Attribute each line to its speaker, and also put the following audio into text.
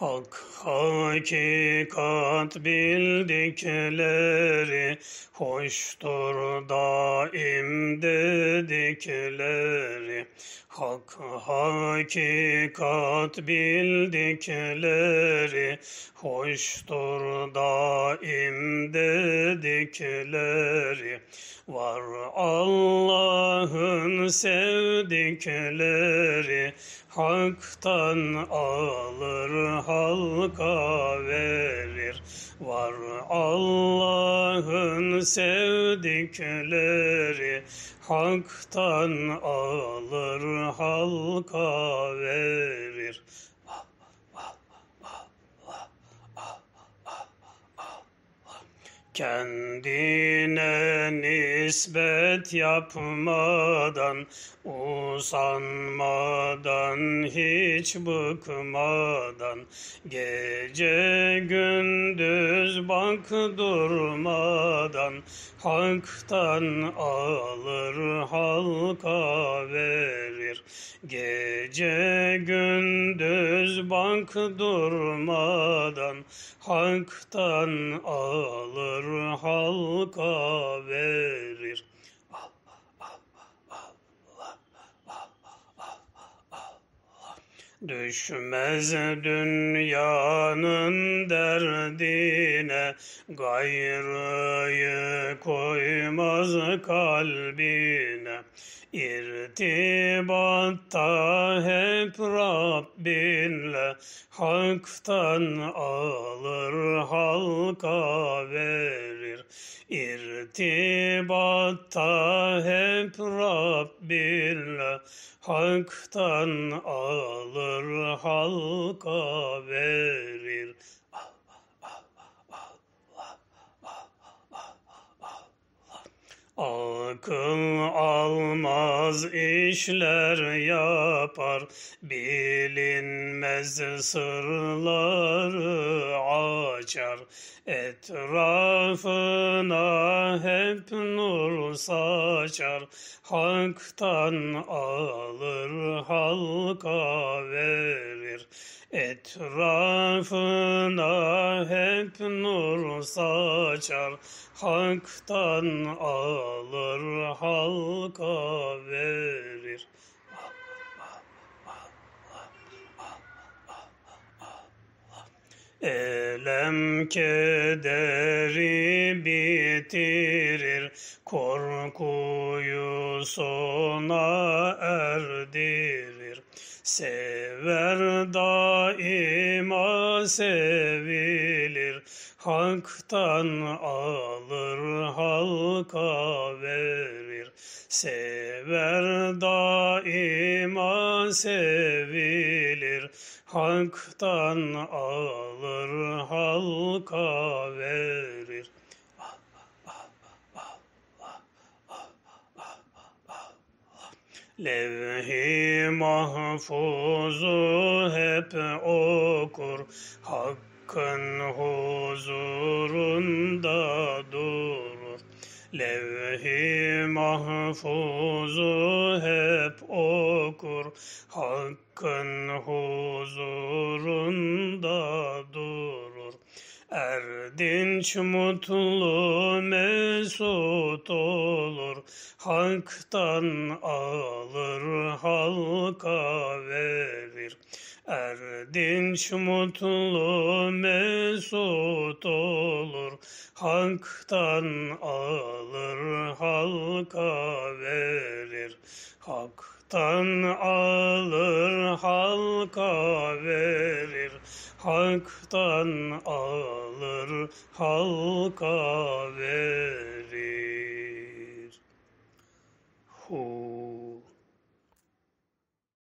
Speaker 1: Hak hakikat bildikleri hoştur daim dedikleri Hak hakikat bildikleri hoştur daim dedikleri var Allah'ın sevdikleri haktan alır halka verir Var Allah'ın sevdikleri Hak'tan alır halka verir Kendine nisbet yapmadan, usanmadan, hiç bıkmadan, gece gündüz bak durmadan, haktan alır halka verir. Gece gündüz bak durmadan, haktan alır halka verir. Düşmez dünyanın derdine gayrıyı koymaz kalbine İrtibatta hep Rabbinle halktan alır halka verir İrtibatta hep Rabbil Hak'tan alır halka verir. Allah, Allah, Allah, Allah, Allah, Allah. Akıl almaz işler yapar, bilinmez sırları açar. Etrafına hep nur saçar, haktan alır halka verir. Etrafına hep nur saçar, haktan alır, halka verir. Elem kederi bitirir, korkuyu sona erdirir. Sever daima sevilir, Hak'tan alır halka verir. Sever daima sevilir, Hak'tan alır halka verir. Levh-i mahfuzu hep okur, Hakkın huzurunda durur. Levh-i mahfuzu hep okur, Hakkın huzurunda durur. Erdinç mutlu mesut olur, Hak'tan alır halka verir Erdinç mutlu mesut olur Hak'tan alır halka verir Hak'tan alır halka verir Hak'tan alır halka verir who